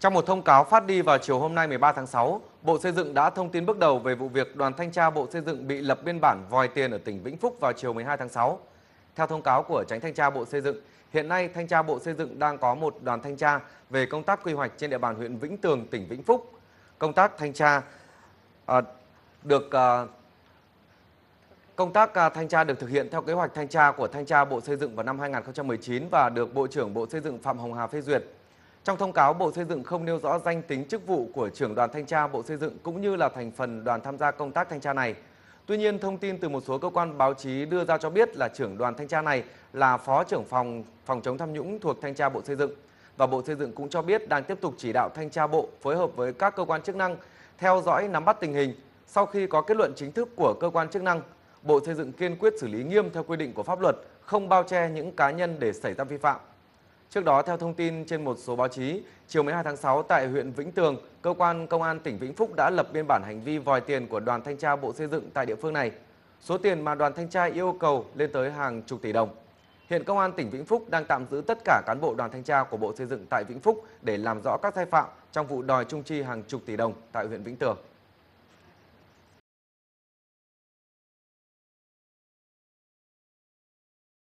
Trong một thông cáo phát đi vào chiều hôm nay 13 tháng 6, Bộ Xây dựng đã thông tin bước đầu về vụ việc đoàn thanh tra Bộ Xây dựng bị lập biên bản vòi tiền ở tỉnh Vĩnh Phúc vào chiều 12 tháng 6. Theo thông cáo của tránh thanh tra Bộ Xây dựng, hiện nay thanh tra Bộ Xây dựng đang có một đoàn thanh tra về công tác quy hoạch trên địa bàn huyện Vĩnh Tường, tỉnh Vĩnh Phúc. Công tác thanh tra à, được à, Công tác ờ, thanh tra được thực hiện theo kế hoạch thanh tra của Thanh tra Bộ Xây dựng vào năm 2019 và được Bộ trưởng Bộ Xây dựng Phạm Hồng Hà phê duyệt. Trong thông cáo, Bộ Xây dựng không nêu rõ danh tính chức vụ của trưởng đoàn thanh tra Bộ Xây dựng cũng như là thành phần đoàn tham gia công tác thanh tra này. Tuy nhiên, thông tin từ một số cơ quan báo chí đưa ra cho biết là trưởng đoàn thanh tra này là phó trưởng phòng phòng chống tham nhũng thuộc thanh tra Bộ Xây dựng. Và Bộ Xây dựng cũng cho biết đang tiếp tục chỉ đạo thanh tra bộ phối hợp với các cơ quan chức năng theo dõi nắm bắt tình hình. Sau khi có kết luận chính thức của cơ quan chức năng, Bộ Xây dựng kiên quyết xử lý nghiêm theo quy định của pháp luật, không bao che những cá nhân để xảy ra vi phạm. Trước đó, theo thông tin trên một số báo chí, chiều 12 tháng 6 tại huyện Vĩnh Tường, cơ quan công an tỉnh Vĩnh Phúc đã lập biên bản hành vi vòi tiền của đoàn thanh tra Bộ Xây dựng tại địa phương này. Số tiền mà đoàn thanh tra yêu cầu lên tới hàng chục tỷ đồng. Hiện công an tỉnh Vĩnh Phúc đang tạm giữ tất cả cán bộ đoàn thanh tra của Bộ Xây dựng tại Vĩnh Phúc để làm rõ các sai phạm trong vụ đòi trung chi hàng chục tỷ đồng tại huyện Vĩnh Tường.